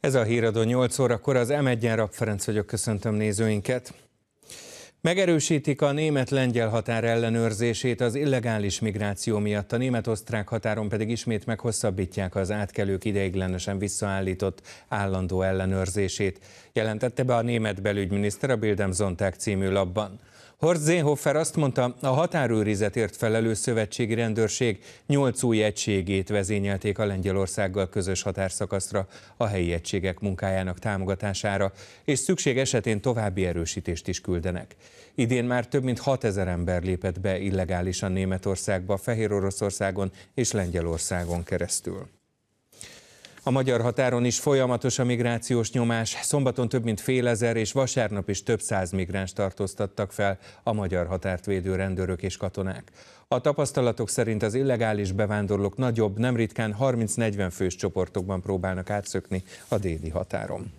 Ez a híradó 8 órakor az M1-en Rapp Ferenc vagyok, köszöntöm nézőinket. Megerősítik a német-lengyel határ ellenőrzését az illegális migráció miatt, a német-osztrák határon pedig ismét meghosszabbítják az átkelők ideiglenesen visszaállított állandó ellenőrzését, jelentette be a német belügyminiszter a Bildem Zonták című labban. Horst Zénhofer azt mondta, a határőrizetért felelős szövetségi rendőrség nyolc új egységét vezényelték a Lengyelországgal közös határszakaszra a helyi egységek munkájának támogatására, és szükség esetén további erősítést is küldenek. Idén már több mint 6000 ember lépett be illegálisan Németországba, Fehér Oroszországon és Lengyelországon keresztül. A magyar határon is folyamatos a migrációs nyomás. Szombaton több mint fél ezer és vasárnap is több száz migráns tartóztattak fel a magyar határt védő rendőrök és katonák. A tapasztalatok szerint az illegális bevándorlók nagyobb, nem ritkán 30-40 fős csoportokban próbálnak átszökni a déli határon.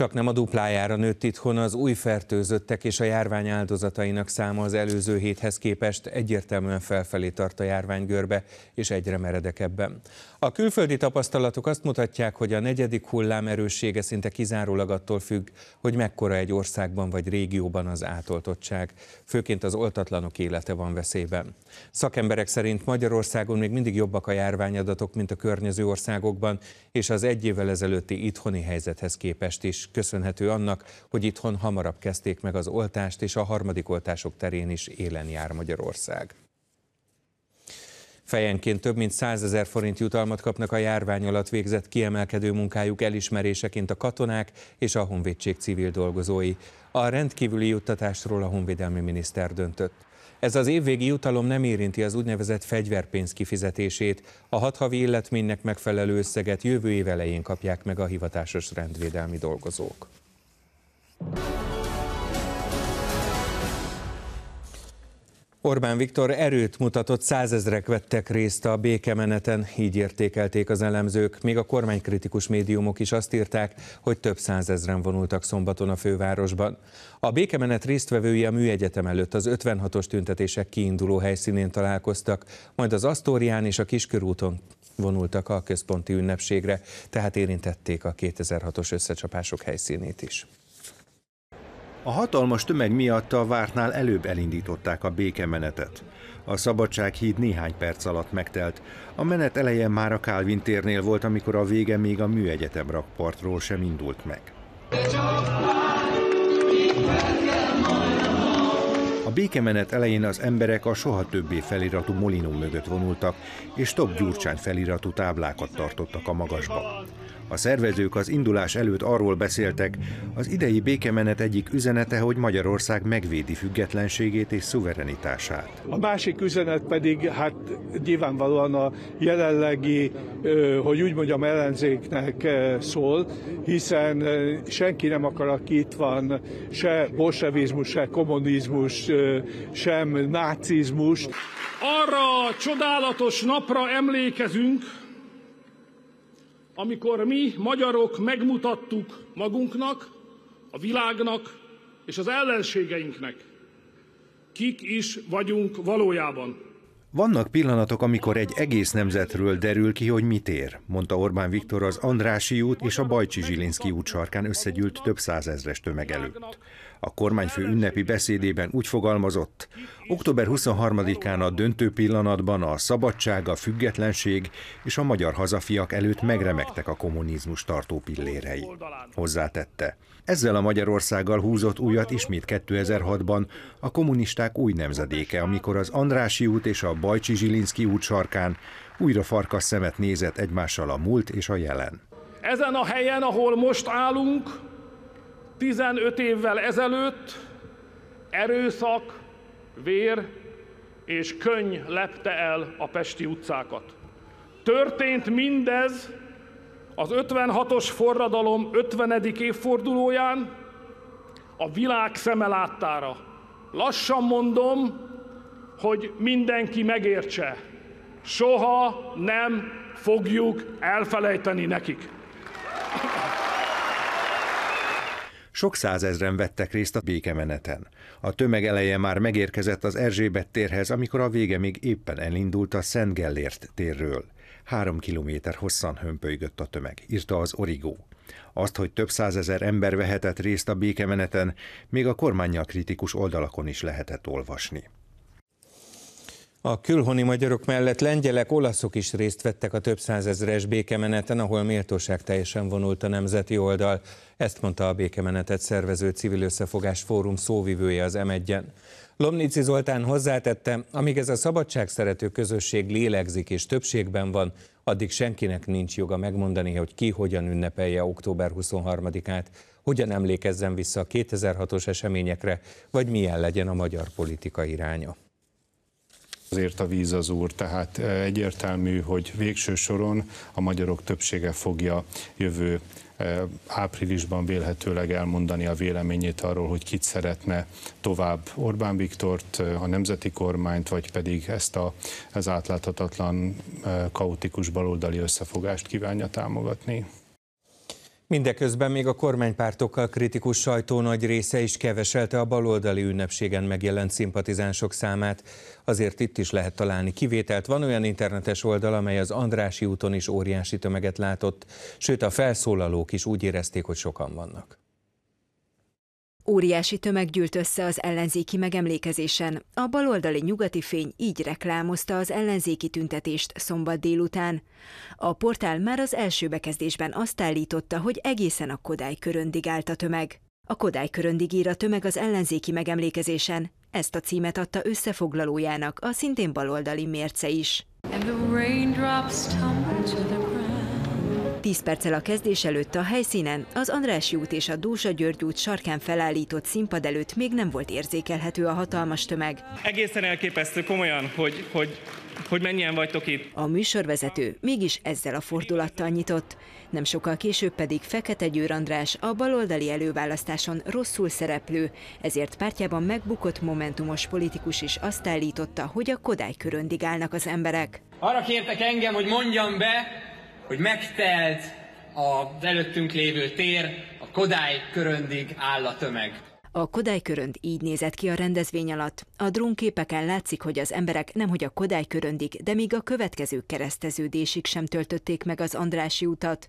Csak nem a duplájára nőtt itthon az új fertőzöttek és a járvány áldozatainak száma az előző héthez képest egyértelműen felfelé tart a járvány görbe, és egyre meredekebben. A külföldi tapasztalatok azt mutatják, hogy a negyedik hullám erőssége szinte kizárólag attól függ, hogy mekkora egy országban vagy régióban az átoltottság. Főként az oltatlanok élete van veszélyben. Szakemberek szerint Magyarországon még mindig jobbak a járványadatok, mint a környező országokban, és az egy évvel ezelőtti itthoni helyzethez képest is köszönhető annak, hogy itthon hamarabb kezdték meg az oltást, és a harmadik oltások terén is élen jár Magyarország. Fejenként több mint 100 ezer forint jutalmat kapnak a járvány alatt végzett kiemelkedő munkájuk elismeréseként a katonák és a Honvédség civil dolgozói. A rendkívüli juttatásról a Honvédelmi miniszter döntött. Ez az évvégi jutalom nem érinti az úgynevezett fegyverpénz kifizetését. A hathavi illetménynek megfelelő összeget jövő év elején kapják meg a hivatásos rendvédelmi dolgozók. Orbán Viktor erőt mutatott, százezrek vettek részt a békemeneten, így értékelték az elemzők. Még a kormánykritikus médiumok is azt írták, hogy több százezren vonultak szombaton a fővárosban. A békemenet résztvevői a műegyetem előtt az 56-os tüntetések kiinduló helyszínén találkoztak, majd az Asztórián és a Kiskörúton vonultak a központi ünnepségre, tehát érintették a 2006-os összecsapások helyszínét is. A hatalmas tömeg miatt a vártnál előbb elindították a békemenetet. A Szabadsághíd néhány perc alatt megtelt. A menet eleje már a Calvin térnél volt, amikor a vége még a műegyetem rakpartról sem indult meg. A békemenet elején az emberek a soha többé feliratú molinum mögött vonultak, és több gyurcsány feliratú táblákat tartottak a magasba. A szervezők az indulás előtt arról beszéltek, az idei békemenet egyik üzenete, hogy Magyarország megvédi függetlenségét és szuverenitását. A másik üzenet pedig, hát nyilvánvalóan a jelenlegi, hogy úgy mondjam, ellenzéknek szól, hiszen senki nem akar, aki itt van, se bolsevizmus, se kommunizmus, sem nácizmus. Arra a csodálatos napra emlékezünk, amikor mi, magyarok, megmutattuk magunknak, a világnak és az ellenségeinknek, kik is vagyunk valójában. Vannak pillanatok, amikor egy egész nemzetről derül ki, hogy mit ér, mondta Orbán Viktor az Andrási út és a Bajcsi Zsilinszki út sarkán összegyűlt több százezres tömeg előtt. A kormányfő ünnepi beszédében úgy fogalmazott, október 23-án a döntő pillanatban a szabadság, a függetlenség és a magyar hazafiak előtt megremegtek a kommunizmus tartó pillérei. Hozzátette, ezzel a Magyarországgal húzott újat ismét 2006-ban a kommunisták új nemzedéke, amikor az Andrási út és a Bajcsi Zsilinszki út sarkán újra farkas szemet nézett egymással a múlt és a jelen. Ezen a helyen, ahol most állunk, 15 évvel ezelőtt erőszak, vér és könny lepte el a Pesti utcákat. Történt mindez az 56-os forradalom 50. évfordulóján a világ szeme láttára. Lassan mondom, hogy mindenki megértse, soha nem fogjuk elfelejteni nekik. Sok százezren vettek részt a békemeneten. A tömeg eleje már megérkezett az Erzsébet térhez, amikor a vége még éppen elindult a Szent Gellért térről. Három kilométer hosszan hömpölygött a tömeg, írta az Origó. Azt, hogy több százezer ember vehetett részt a békemeneten, még a kormányjal kritikus oldalakon is lehetett olvasni. A külhoni magyarok mellett lengyelek, olaszok is részt vettek a több százezres békemeneten, ahol méltóság teljesen vonult a nemzeti oldal. Ezt mondta a békemenetet szervező civil összefogás fórum szóvivője az m Lomnici Zoltán hozzátette, amíg ez a szabadságszerető közösség lélegzik és többségben van, addig senkinek nincs joga megmondani, hogy ki hogyan ünnepelje október 23-át, hogyan emlékezzen vissza a 2006-os eseményekre, vagy milyen legyen a magyar politika iránya. Azért a víz az úr, tehát e, egyértelmű, hogy végső soron a magyarok többsége fogja jövő e, áprilisban vélhetőleg elmondani a véleményét arról, hogy kit szeretne tovább Orbán Viktort, e, a nemzeti kormányt, vagy pedig ezt a, az átláthatatlan, kaotikus baloldali összefogást kívánja támogatni. Mindeközben még a kormánypártokkal kritikus sajtó nagy része is keveselte a baloldali ünnepségen megjelent szimpatizánsok számát. Azért itt is lehet találni kivételt. Van olyan internetes oldal, amely az Andrási úton is óriási tömeget látott, sőt a felszólalók is úgy érezték, hogy sokan vannak. Óriási tömeg gyűlt össze az ellenzéki megemlékezésen. A baloldali nyugati fény így reklámozta az ellenzéki tüntetést szombat délután. A portál már az első bekezdésben azt állította, hogy egészen a Kodály köröndig állt a tömeg. A Kodály köröndig ír a tömeg az ellenzéki megemlékezésen. Ezt a címet adta összefoglalójának a szintén baloldali mérce is. And the raindrops tumble to the ground. Tíz perccel a kezdés előtt a helyszínen, az Andrássy út és a Dósa György út sarkán felállított színpad előtt még nem volt érzékelhető a hatalmas tömeg. Egészen elképesztő komolyan, hogy, hogy, hogy mennyien vagytok itt. A műsorvezető mégis ezzel a fordulattal nyitott. Nem sokkal később pedig Fekete Győr András a baloldali előválasztáson rosszul szereplő, ezért pártjában megbukott momentumos politikus is azt állította, hogy a Kodály köröndig állnak az emberek. Arra kértek engem, hogy mondjam be, hogy megtelt az előttünk lévő tér, a Kodály köröndig áll a tömeg. A Kodály körönd így nézett ki a rendezvény alatt. A drónképeken látszik, hogy az emberek nemhogy a Kodály köröndig, de még a következő kereszteződésig sem töltötték meg az Andrási utat.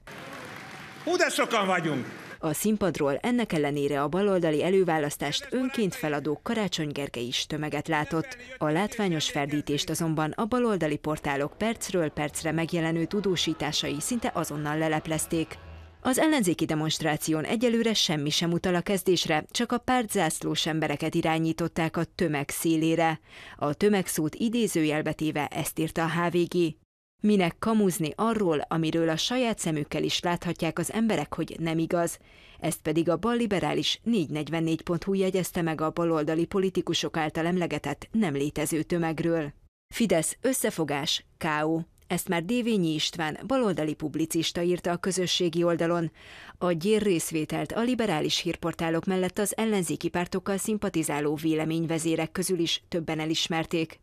Hú, de sokan vagyunk! a színpadról. Ennek ellenére a baloldali előválasztást önként feladó Karácsony Gergely is tömeget látott. A látványos ferdítést azonban a baloldali portálok percről percre megjelenő tudósításai szinte azonnal leleplezték. Az ellenzéki demonstráción egyelőre semmi sem utal a kezdésre, csak a pártzászlós embereket irányították a tömeg szélére. A tömegszót idézőjelbetéve ezt írta a HVG. Minek kamuzni arról, amiről a saját szemükkel is láthatják az emberek, hogy nem igaz? Ezt pedig a balliberális 444.hu jegyezte meg a baloldali politikusok által emlegetett nem létező tömegről. Fidesz összefogás, K.O. Ezt már Dévényi István, baloldali publicista írta a közösségi oldalon. A gyér részvételt a liberális hírportálok mellett az ellenzéki pártokkal szimpatizáló véleményvezérek közül is többen elismerték.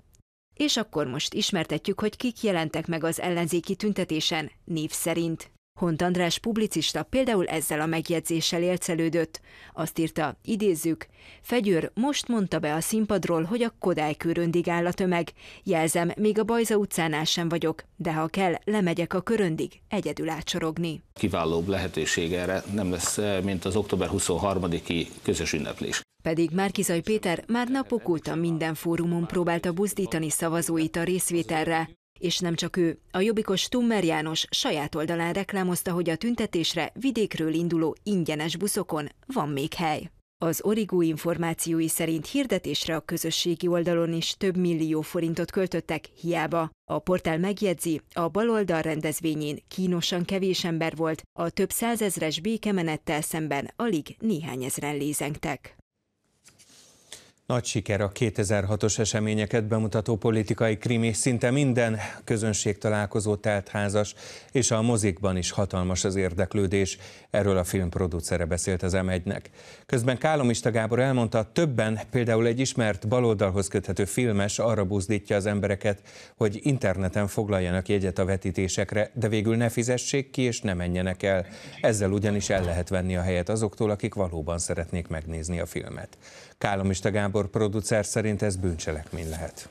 És akkor most ismertetjük, hogy kik jelentek meg az ellenzéki tüntetésen, név szerint. Hont András publicista például ezzel a megjegyzéssel élcelődött. Azt írta, idézzük, Fegyőr most mondta be a színpadról, hogy a Kodály köröndig áll a tömeg. Jelzem, még a Bajza utcánál sem vagyok, de ha kell, lemegyek a köröndig, egyedül átsorogni. Kiválóbb lehetőség erre nem lesz, mint az október 23-i közös ünneplés. Pedig Márkizaj Péter már napok óta minden fórumon próbálta buzdítani szavazóit a részvételre, és nem csak ő, a jobbikos Tummer János saját oldalán reklámozta, hogy a tüntetésre vidékről induló ingyenes buszokon van még hely. Az Origó információi szerint hirdetésre a közösségi oldalon is több millió forintot költöttek, hiába. A portál megjegyzi, a baloldal rendezvényén kínosan kevés ember volt, a több százezres békemenettel szemben alig néhány ezren lézengtek. Nagy siker a 2006-os eseményeket bemutató politikai krimi, szinte minden közönség találkozó teltházas, és a mozikban is hatalmas az érdeklődés. Erről a film producere beszélt az m Közben Kálomista Gábor elmondta, többen, például egy ismert baloldalhoz köthető filmes arra buzdítja az embereket, hogy interneten foglaljanak jegyet a vetítésekre, de végül ne fizessék ki és ne menjenek el. Ezzel ugyanis el lehet venni a helyet azoktól, akik valóban szeretnék megnézni a filmet. Kálomista Gábor producer szerint ez bűncselekmény lehet.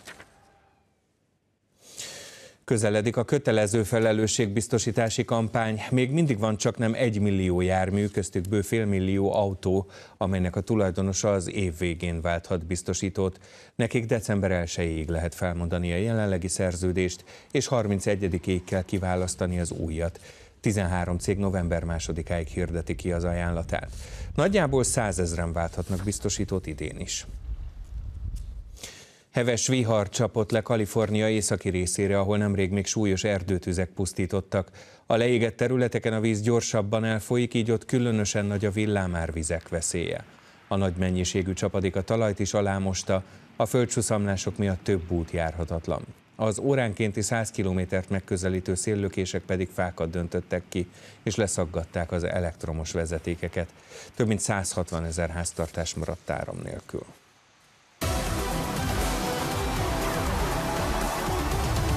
Közeledik a kötelező felelősségbiztosítási kampány. Még mindig van csak nem egy millió jármű, köztük bő millió autó, amelynek a tulajdonosa az év végén válthat biztosítót. Nekik december 1-ig lehet felmondani a jelenlegi szerződést, és 31-ig kell kiválasztani az újat. 13 cég november másodikáig hirdeti ki az ajánlatát. Nagyjából százezren válthatnak biztosítót idén is. Heves vihar csapott le Kalifornia északi részére, ahol nemrég még súlyos erdőtüzek pusztítottak. A leégett területeken a víz gyorsabban elfolyik, így ott különösen nagy a villámárvizek veszélye. A nagy mennyiségű csapadék a talajt is alámosta, a földcsúszamlások miatt több út járhatatlan az óránkénti 100 kilométert megközelítő széllökések pedig fákat döntöttek ki, és leszaggatták az elektromos vezetékeket. Több mint 160 ezer háztartás maradt áram nélkül.